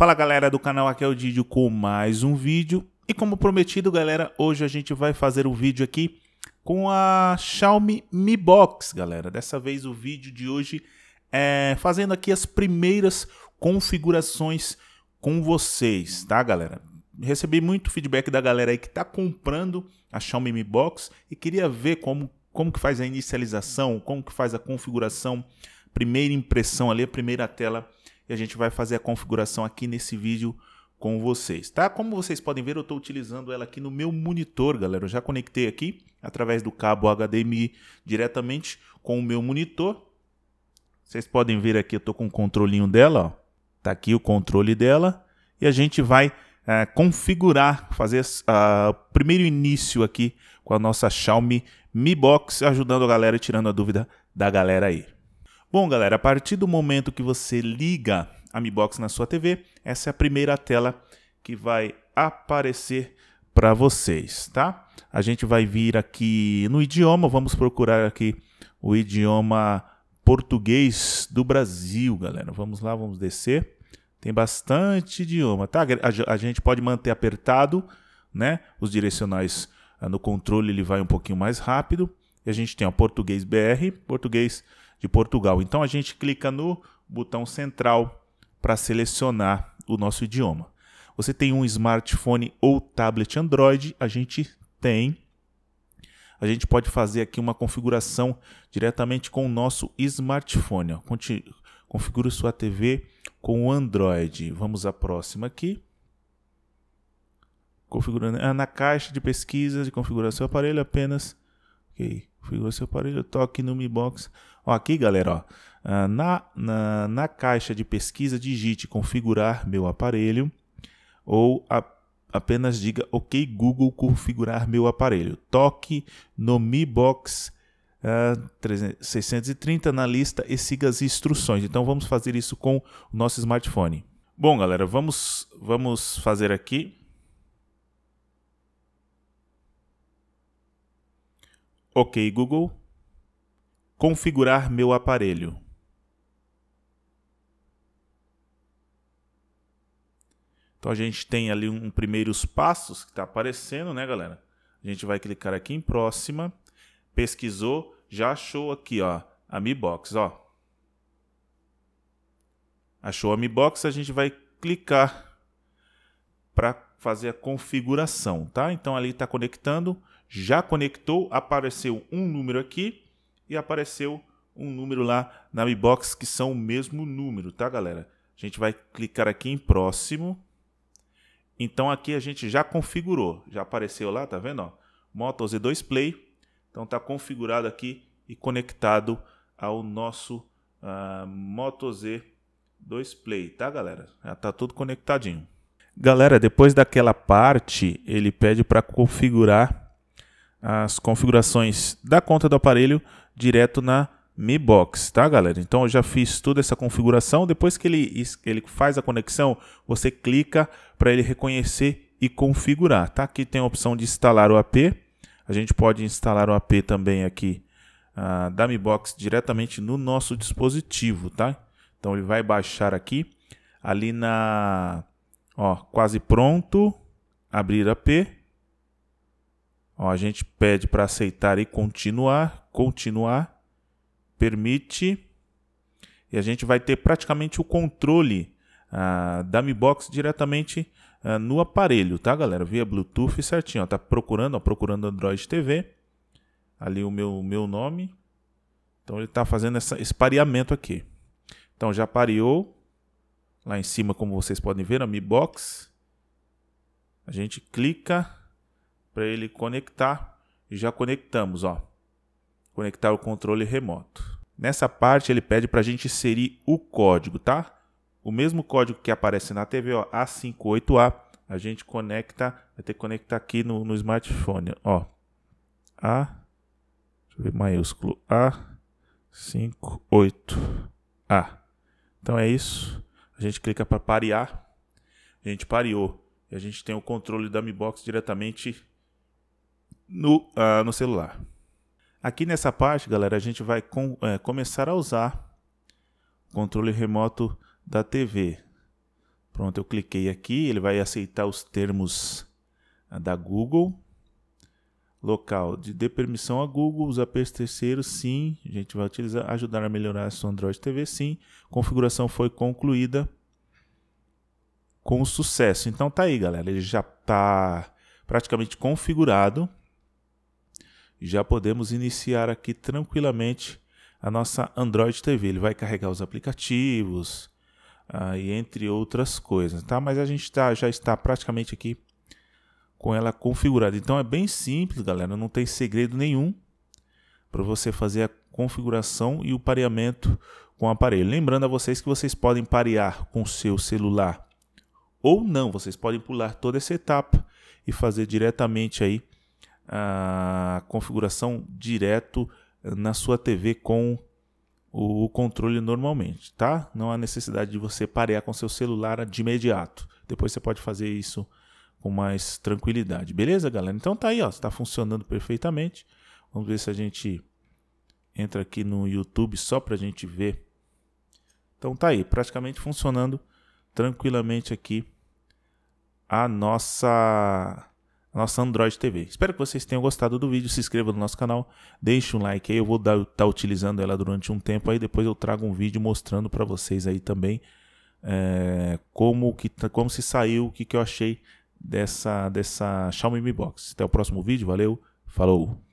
Fala galera do canal, aqui é o Didio com mais um vídeo. E como prometido galera, hoje a gente vai fazer um vídeo aqui com a Xiaomi Mi Box galera. Dessa vez o vídeo de hoje é fazendo aqui as primeiras configurações com vocês, tá galera? Recebi muito feedback da galera aí que tá comprando a Xiaomi Mi Box e queria ver como, como que faz a inicialização, como que faz a configuração, primeira impressão ali, a primeira tela e a gente vai fazer a configuração aqui nesse vídeo com vocês, tá? Como vocês podem ver, eu estou utilizando ela aqui no meu monitor, galera. Eu já conectei aqui através do cabo HDMI diretamente com o meu monitor. Vocês podem ver aqui, eu estou com o controlinho dela, ó. Tá aqui o controle dela e a gente vai é, configurar, fazer ah, o primeiro início aqui com a nossa Xiaomi Mi Box, ajudando a galera e tirando a dúvida da galera aí. Bom, galera, a partir do momento que você liga a Mi Box na sua TV, essa é a primeira tela que vai aparecer para vocês, tá? A gente vai vir aqui no idioma, vamos procurar aqui o idioma português do Brasil, galera. Vamos lá, vamos descer. Tem bastante idioma, tá? A gente pode manter apertado, né? Os direcionais ah, no controle ele vai um pouquinho mais rápido. E a gente tem o português BR, português de Portugal. Então a gente clica no botão central para selecionar o nosso idioma. Você tem um smartphone ou tablet Android, a gente tem. A gente pode fazer aqui uma configuração diretamente com o nosso smartphone. Configure sua TV com o Android. Vamos à próxima aqui. Configurando na caixa de pesquisas de configuração do aparelho apenas Ok, configura seu aparelho. Toque no Mi Box. Ó, aqui, galera, ó. Ah, na, na, na caixa de pesquisa, digite configurar meu aparelho ou a, apenas diga OK Google configurar meu aparelho. Toque no Mi Box uh, ah, 630 na lista e siga as instruções. Então vamos fazer isso com o nosso smartphone. Bom, galera, vamos, vamos fazer aqui Ok, Google. Configurar meu aparelho. Então a gente tem ali um, um primeiros passos que está aparecendo, né, galera? A gente vai clicar aqui em próxima. Pesquisou, já achou aqui, ó, a Mi Box, ó. Achou a Mi Box, a gente vai clicar para fazer a configuração, tá? Então ali está conectando, já conectou, apareceu um número aqui e apareceu um número lá na Mi Box que são o mesmo número, tá, galera? A gente vai clicar aqui em próximo. Então aqui a gente já configurou, já apareceu lá, tá vendo? Ó, Moto Z2 Play. Então tá configurado aqui e conectado ao nosso uh, Moto Z2 Play, tá, galera? Já tá tudo conectadinho. Galera, depois daquela parte, ele pede para configurar as configurações da conta do aparelho direto na Mi Box, tá galera? Então eu já fiz toda essa configuração, depois que ele, ele faz a conexão, você clica para ele reconhecer e configurar, tá? Aqui tem a opção de instalar o AP, a gente pode instalar o AP também aqui ah, da Mi Box diretamente no nosso dispositivo, tá? Então ele vai baixar aqui, ali na Ó, quase pronto. Abrir AP. Ó, a gente pede para aceitar e continuar. Continuar. Permite. E a gente vai ter praticamente o controle ah, da Mi Box diretamente ah, no aparelho, tá, galera? Via Bluetooth certinho. Ó, tá procurando, ó, procurando Android TV. Ali o meu, meu nome. Então ele está fazendo essa, esse pareamento aqui. Então já pareou lá em cima, como vocês podem ver, a Mi Box. A gente clica para ele conectar e já conectamos, ó. Conectar o controle remoto. Nessa parte ele pede para a gente inserir o código, tá? O mesmo código que aparece na TV, ó, A58A, a gente conecta, vai ter que conectar aqui no, no smartphone, ó. A, deixa eu ver, maiúsculo, A58A. Então é isso a gente clica para parear, a gente pareou. E a gente tem o controle da Mi Box diretamente no, uh, no celular. Aqui nessa parte, galera, a gente vai com, é, começar a usar o controle remoto da TV. Pronto, eu cliquei aqui, ele vai aceitar os termos ah, da Google local de dê permissão a Google, os APs terceiros sim, a gente vai utilizar, ajudar a melhorar a sua Android TV sim, configuração foi concluída com sucesso. Então tá aí, galera, ele já está praticamente configurado. Já podemos iniciar aqui tranquilamente a nossa Android TV. Ele vai carregar os aplicativos, e entre outras coisas, tá? Mas a gente tá, já está praticamente aqui com ela configurada. Então é bem simples, galera, não tem segredo nenhum para você fazer a configuração e o pareamento com o aparelho. Lembrando a vocês que vocês podem parear com seu celular ou não, vocês podem pular toda essa etapa e fazer diretamente aí a configuração direto na sua TV com o controle normalmente, tá? Não há necessidade de você parear com seu celular de imediato. Depois você pode fazer isso com mais tranquilidade. Beleza, galera? Então tá aí, ó, está funcionando perfeitamente. Vamos ver se a gente entra aqui no YouTube só para a gente ver. Então tá aí, praticamente funcionando tranquilamente aqui a nossa a nossa Android TV. Espero que vocês tenham gostado do vídeo. Se inscreva no nosso canal, deixe um like aí. Eu vou estar tá utilizando ela durante um tempo aí. Depois eu trago um vídeo mostrando para vocês aí também é, como que tá, como se saiu, o que, que eu achei dessa, dessa Xiaomi Mi Box. Até o próximo vídeo, valeu, falou!